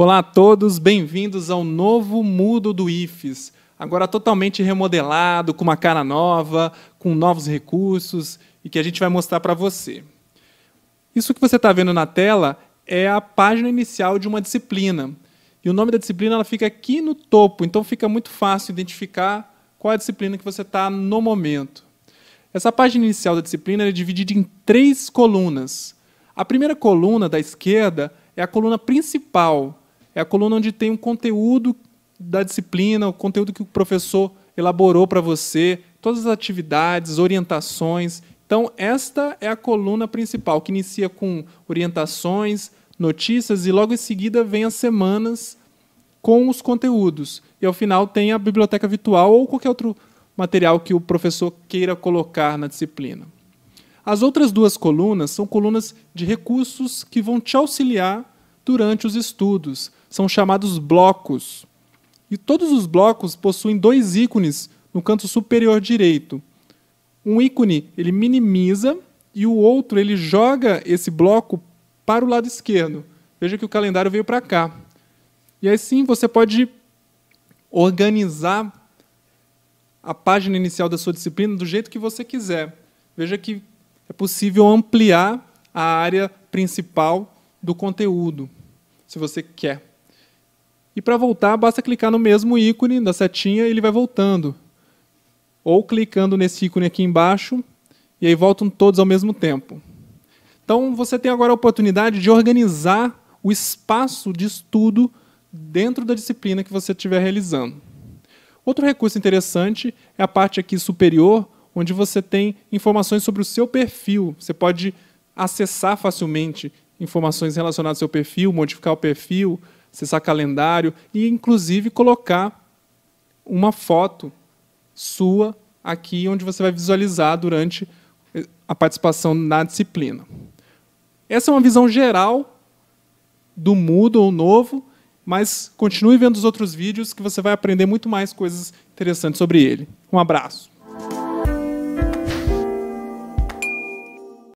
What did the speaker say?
Olá a todos, bem-vindos ao novo mudo do IFES. Agora totalmente remodelado, com uma cara nova, com novos recursos e que a gente vai mostrar para você. Isso que você está vendo na tela é a página inicial de uma disciplina. E o nome da disciplina ela fica aqui no topo, então fica muito fácil identificar qual é a disciplina que você está no momento. Essa página inicial da disciplina é dividida em três colunas. A primeira coluna da esquerda é a coluna principal, é a coluna onde tem um conteúdo da disciplina, o conteúdo que o professor elaborou para você, todas as atividades, orientações. Então, esta é a coluna principal, que inicia com orientações, notícias e logo em seguida vem as semanas com os conteúdos. E ao final tem a biblioteca virtual ou qualquer outro material que o professor queira colocar na disciplina. As outras duas colunas são colunas de recursos que vão te auxiliar durante os estudos são chamados blocos. E todos os blocos possuem dois ícones no canto superior direito. Um ícone ele minimiza e o outro ele joga esse bloco para o lado esquerdo. Veja que o calendário veio para cá. E assim você pode organizar a página inicial da sua disciplina do jeito que você quiser. Veja que é possível ampliar a área principal do conteúdo, se você quer. E para voltar, basta clicar no mesmo ícone da setinha e ele vai voltando. Ou clicando nesse ícone aqui embaixo, e aí voltam todos ao mesmo tempo. Então você tem agora a oportunidade de organizar o espaço de estudo dentro da disciplina que você estiver realizando. Outro recurso interessante é a parte aqui superior, onde você tem informações sobre o seu perfil. Você pode acessar facilmente informações relacionadas ao seu perfil, modificar o perfil, acessar calendário e, inclusive, colocar uma foto sua aqui, onde você vai visualizar durante eh, a participação na disciplina. Essa é uma visão geral do Moodle novo, mas continue vendo os outros vídeos que você vai aprender muito mais coisas interessantes sobre ele. Um abraço.